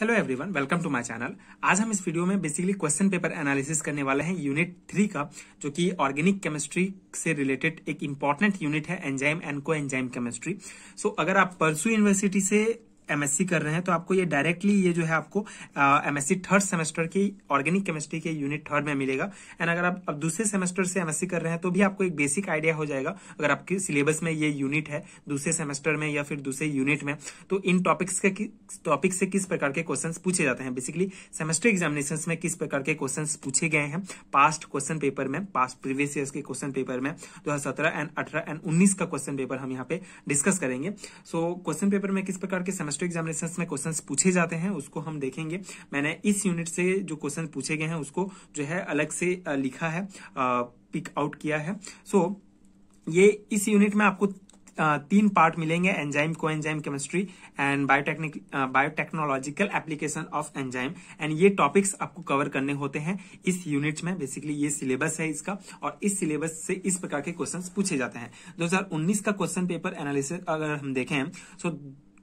hello everyone welcome to my channel आज हम इस वीडियो में बेसिकली क्वेश्चन पेपर एनालिसिस करने वाले हैं यूनिट थ्री का जो कि ऑर्गेनिक केमिस्ट्री से रिलेटेड एक इम्पॉर्टेंट यूनिट है enzyme and coenzyme chemistry so अगर आप परसू यूनिवर्सिटी से एमएससी कर रहे हैं तो आपको ये डायरेक्टली ये जो है आपको एमएससी थर्ड सेमेस्टर की ऑर्गेनिक केमिस्ट्री के यूनिट थर्ड में मिलेगा एंड अगर आप अब दूसरे सेमेस्टर से एमएससी कर रहे हैं तो भी आपको एक बेसिक आइडिया हो जाएगा अगर आपके सिलेबस में ये यूनिट है दूसरे सेमेस्टर में या फिर दूसरे यूनिट में तो इन टॉपिक्स के टॉपिक से किस प्रकार के क्वेश्चन पूछे जाते हैं बेसिकली सेमेस्टर एग्जामिनेशन में किस प्रकार के क्वेश्चन पूछे गए हैं पास्ट क्वेश्चन पेपर में पास्ट प्रीवियस ईयर के क्वेश्चन पेपर में दो एंड अठारह एंड उन्नीस का क्वेश्चन पेपर हम यहाँ पे डिस्कस करेंगे सो क्वेश्चन पेपर में किस प्रकार के सेमेस्टर टू एग्जामिनेशन में क्वेश्चन पूछे जाते हैं उसको हम देखेंगे मैंने इस यूनिट से जो क्वेश्चन पूछे गए हैं उसको जो है अलग से लिखा है पिक आउट किया है सो so, ये इस यूनिट में आपको तीन पार्ट मिलेंगे enzyme coenzyme chemistry and biotechnic biotechnological application of enzyme and ये टॉपिक्स आपको कवर करने होते हैं इस यूनिट में बेसिकली ये सिलेबस है इसका और इस सिलेबस से इस प्रकार के क्वेश्चंस पूछे जाते हैं 2019 का क्वेश्चन पेपर एनालिसिस अगर हम देखें तो so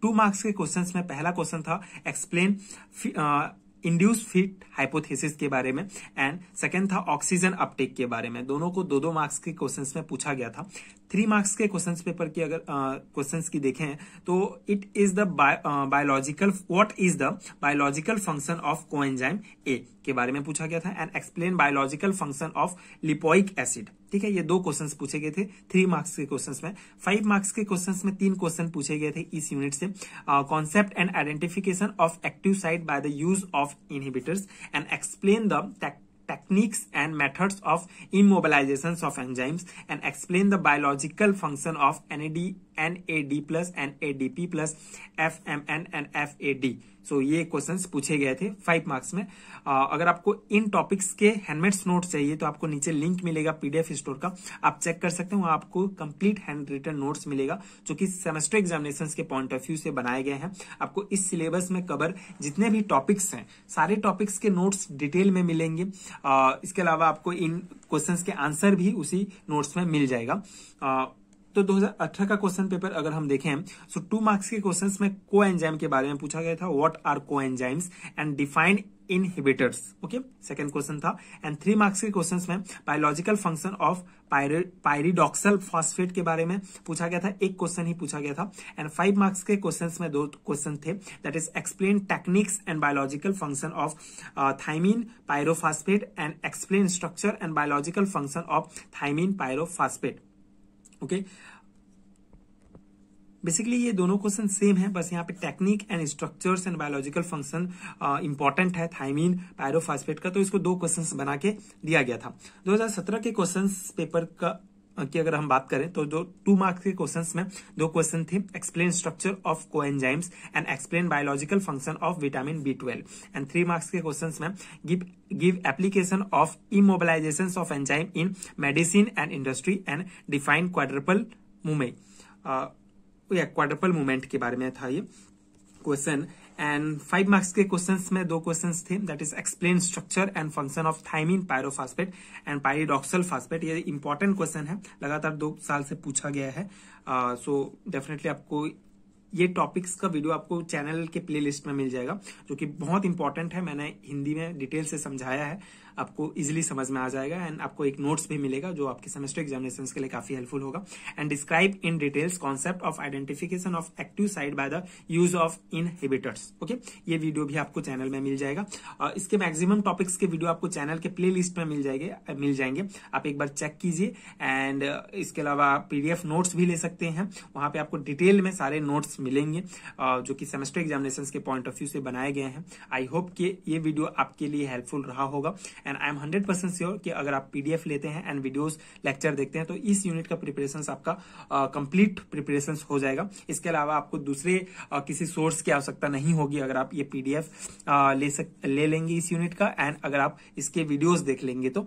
टू मार्क्स के क्वेश्चन में पहला क्वेश्चन था एक्सप्लेन इंड्यूस फिट हाइपोथेसिस के बारे में एंड सेकेंड था ऑक्सीजन अपटेक के बारे में दोनों को दो दो मार्क्स के क्वेश्चन में पूछा गया था थ्री मार्क्स के क्वेश्चन पेपर की अगर क्वेश्चन uh, की देखें तो it is the biological what is the biological function of coenzyme A के बारे में पूछा गया था and explain biological function of lipoic acid ठीक है ये दो क्वेश्चंस पूछे गए थे थ्री मार्क्स के क्वेश्चंस में फाइव मार्क्स के क्वेश्चंस में तीन क्वेश्चन पूछे गए थे इस यूनिट से concept and identification of active site by the use of inhibitors and explain the techniques and methods of immobilizations of enzymes and explain the biological function of NAD N A D plus N A D P plus F M N N F A D so ये questions पूछे गए थे five marks में आ, अगर आपको इन topics के हैंडमेड्स नोट चाहिए तो आपको नीचे लिंक मिलेगा पीडीएफ स्टोर का आप चेक कर सकते हैं वहां आपको कंप्लीट हैंड रिटर्न नोट्स मिलेगा जो कि सेमेस्टर एग्जामिनेशन के पॉइंट ऑफ व्यू से बनाए गए हैं आपको इस सिलेबस में कवर जितने भी टॉपिक्स हैं सारे टॉपिक्स के नोट्स डिटेल में मिलेंगे आ, इसके अलावा आपको इन क्वेश्चन के आंसर भी उसी नोट्स में मिल जाएगा आ, तो 2018 का क्वेश्चन पेपर अगर हम देखें सो टू मार्क्स के क्वेश्चन में को एंजाइम के बारे में पूछा गया था what are coenzymes and define inhibitors okay second question था एंड थ्री मार्क्स के क्वेश्चन में biological function of pyridoxal phosphate के बारे में पूछा गया था एक क्वेश्चन ही पूछा गया था एंड फाइव मार्क्स के क्वेश्चन में दो क्वेश्चन थे that is explain techniques and biological function of thiamine pyrophosphate and explain structure and biological function of thiamine pyrophosphate okay basically ये दोनों क्वेश्चन सेम है बस यहाँ पे technique and structures and biological function important है thiamine pyrophosphate का तो इसको दो क्वेश्चन बना के दिया गया था 2017 के क्वेश्चन पेपर का की अगर हम बात करें तो जो टू मार्क्स के क्वेश्चन में दो क्वेश्चन थे explain structure of coenzymes and explain biological function of vitamin B twelve and three marks के क्वेश्चन में give give application of immobilization of enzyme in medicine and industry and define quadruple movement quadruple movement के बारे में था ये question and five marks के question में दो क्वेश्चन थे that is explain structure and function of thiamine pyrophosphate and pyridoxal phosphate ये इंपॉर्टेंट क्वेश्चन है लगातार दो साल से पूछा गया है सो uh, डेफिनेटली so आपको ये टॉपिक्स का वीडियो आपको चैनल के प्लेलिस्ट में मिल जाएगा जो कि बहुत इंपॉर्टेंट है मैंने हिंदी में डिटेल से समझाया है आपको इजिली समझ में आ जाएगा एंड आपको एक नोट्स भी मिलेगा जो आपके सेमेस्टर एग्जामिनेशन के लिए काफी हेल्पफुल होगा and describe in details concept of identification of active side by the use of inhibitors okay ये वीडियो भी आपको चैनल में मिल जाएगा और इसके मैक्सिमम टॉपिक्स के वीडियो आपको चैनल के प्ले में मिल जाएंगे मिल जाएंगे आप एक बार चेक कीजिए एंड इसके अलावा पीडीएफ नोट्स भी ले सकते हैं वहां पे आपको डिटेल में सारे नोट्स मिलेंगे जो कि सेमेस्टर एग्जामिनेशन के पॉइंट ऑफ व्यू से बनाए गए हैं आई होप कि ये वीडियो आपके लिए हेल्पफुल रहा होगा and I am hundred percent sure कि अगर आप पीडीएफ लेते हैं एंड वीडियोस लेक्चर देखते हैं तो इस यूनिट का प्रिपरेशन आपका कंप्लीट प्रिपरेशन हो जाएगा इसके अलावा आपको दूसरे uh, किसी सोर्स की आवश्यकता नहीं होगी अगर आप ये पीडीएफ ले सक ले लेंगे इस यूनिट का एंड अगर आप इसके वीडियोज देख लेंगे तो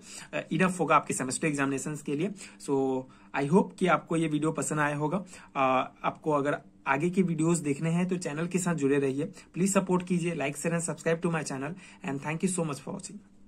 इनफ होगा आपके सेमेस्टर एग्जामिनेशन के लिए सो आई होप कि आपको ये वीडियो पसंद आया होगा uh, आपको अगर आगे के वीडियोस देखने हैं तो चैनल के साथ जुड़े रहिए प्लीज सपोर्ट कीजिए like share and subscribe to my channel and thank you so much for watching